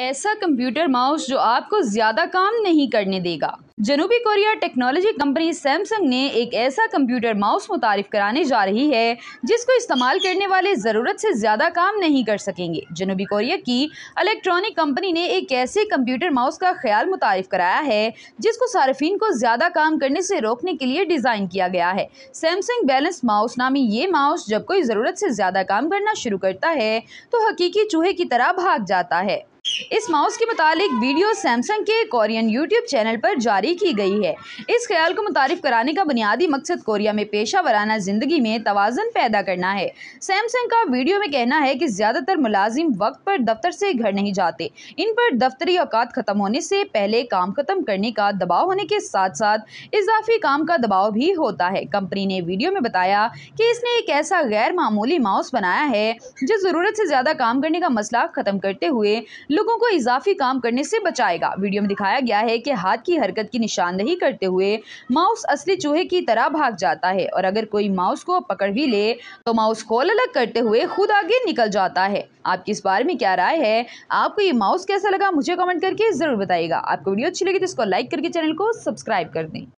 ऐसा computer mouse जो आपको ज़्यादा काम नहीं करने देगा जनूबी कोरिया टेक्नोलॉजी कंपनी सैमसंग ने एक ऐसा कंप्यूटर माउस मुतारफ कराने जा रही है जिसको इस्तेमाल करने वाले ज़रूरत से ज़्यादा काम नहीं कर सकेंगे जनूबी कोरिया की इलेक्ट्रॉनिक कंपनी ने एक ऐसे कंप्यूटर माउस का ख्याल मुतारफ कराया है जिसको सार्फिन को ज़्यादा काम करने से रोकने के लिए डिज़ाइन किया गया है सैमसंग बैलेंस माउस नामी ये माउस जब कोई ज़रूरत से ज़्यादा काम करना शुरू करता है तो हकीकी चूहे की तरह भाग जाता है इस माउस के मुतालिक वीडियो सैमसंग के कोरियन यूट्यूब चैनल पर जारी की गई है इस ख्याल को मुतारफ़ कराने का बुनियादी मकसद कोरिया में पेशा वराना ज़िंदगी में तोज़न पैदा करना है सैमसंग का वीडियो में कहना है कि ज़्यादातर मुलाजिम वक्त पर दफ्तर से घर नहीं जाते इन पर दफ्तरी अवकात ख़त्म होने से पहले काम ख़त्म करने का दबाव होने के साथ साथ इजाफी काम का दबाव भी होता है कंपनी ने वीडियो में बताया कि इसने एक ऐसा गैर मामूली माउस बनाया है जो ज़रूरत से ज़्यादा काम करने का मसला ख़त्म करते हुए लोगों लोगों को इजाफी काम करने से बचाएगा वीडियो में दिखाया गया है कि हाथ की हरकत की निशानदेही करते हुए माउस असली चूहे की तरह भाग जाता है और अगर कोई माउस को पकड़ भी ले तो माउस खोल अलग करते हुए खुद आगे निकल जाता है आपकी इस बारे में क्या राय है आपको ये माउस कैसा लगा मुझे कमेंट करके ज़रूर बताइएगा आपको वीडियो अच्छी लगी तो इसको लाइक करके चैनल को सब्सक्राइब कर दें